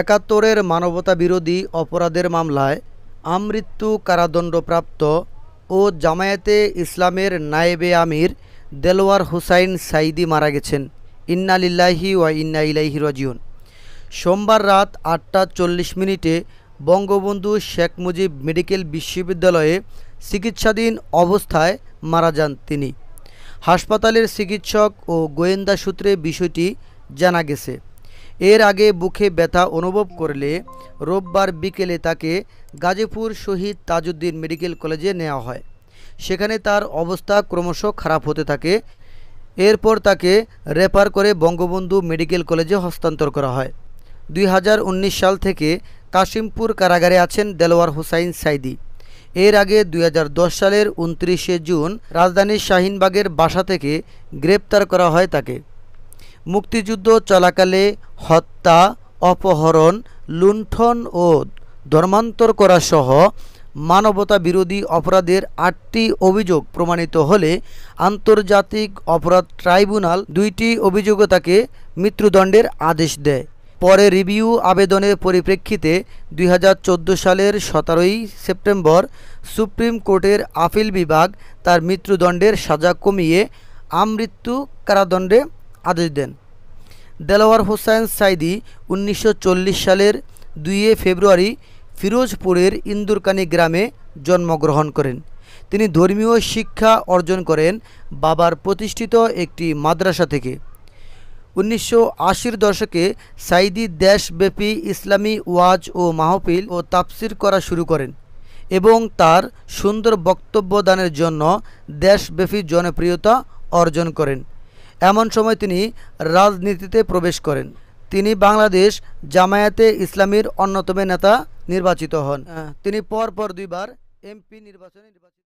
একাত্তরের মানবতা বিরোধী অপরাধের মামলায় আমৃত্যু কারাদণ্ডপ্রাপ্ত ও জামায়াতে ইসলামের নায়েবে আমির দেলোয়ার হুসাইন সাইদি মারা গেছেন ইন্নালিল্লাহি ও ইন্না ইলাহি রাজিউন সোমবার রাত আটটা চল্লিশ মিনিটে বঙ্গবন্ধু শেখ মুজিব মেডিকেল বিশ্ববিদ্যালয়ে চিকিৎসাধীন অবস্থায় মারা যান তিনি হাসপাতালের চিকিৎসক ও গোয়েন্দা সূত্রে বিষয়টি জানা গেছে এর আগে বুকে ব্যথা অনুভব করলে রোববার বিকেলে তাকে গাজীপুর শহীদ তাজউদ্দিন মেডিকেল কলেজে নেওয়া হয় সেখানে তার অবস্থা ক্রমশ খারাপ হতে থাকে এরপর তাকে রেফার করে বঙ্গবন্ধু মেডিকেল কলেজে হস্তান্তর করা হয় দুই সাল থেকে কাশিমপুর কারাগারে আছেন দেলোয়ার হুসাইন সাইদি এর আগে দুই সালের উনত্রিশে জুন রাজধানীর শাহিনবাগের বাসা থেকে গ্রেপ্তার করা হয় তাকে মুক্তিযুদ্ধ চলাকালে হত্যা অপহরণ লুণ্ঠন ও ধর্মান্তর করাসহ মানবতা বিরোধী অপরাধের আটটি অভিযোগ প্রমাণিত হলে আন্তর্জাতিক অপরাধ ট্রাইব্যুনাল দুইটি অভিযোগে তাকে মৃত্যুদণ্ডের আদেশ দেয় পরে রিভিউ আবেদনের পরিপ্রেক্ষিতে দুই সালের সতেরোই সেপ্টেম্বর সুপ্রিম কোর্টের আপিল বিভাগ তার মৃত্যুদণ্ডের সাজা কমিয়ে আমৃত্যু কারাদণ্ডে আদেশ দেন দেলোয়ার হোসাইন সাইদি উনিশশো সালের দুইয়ে ফেব্রুয়ারি ফিরোজপুরের ইন্দুরকানি গ্রামে জন্মগ্রহণ করেন তিনি ধর্মীয় শিক্ষা অর্জন করেন বাবার প্রতিষ্ঠিত একটি মাদ্রাসা থেকে উনিশশো আশির দশকে সাইদি দেশব্যাপী ইসলামী ওয়াজ ও মাহফিল ও তাপসির করা শুরু করেন এবং তার সুন্দর বক্তব্য দানের জন্য দেশব্যাপী জনপ্রিয়তা অর্জন করেন এমন সময় তিনি রাজনীতিতে প্রবেশ করেন তিনি বাংলাদেশ জামায়াতে ইসলামীর অন্যতম নেতা নির্বাচিত হন তিনি পরপর দুইবার এমপি নির্বাচনে নির্বাচিত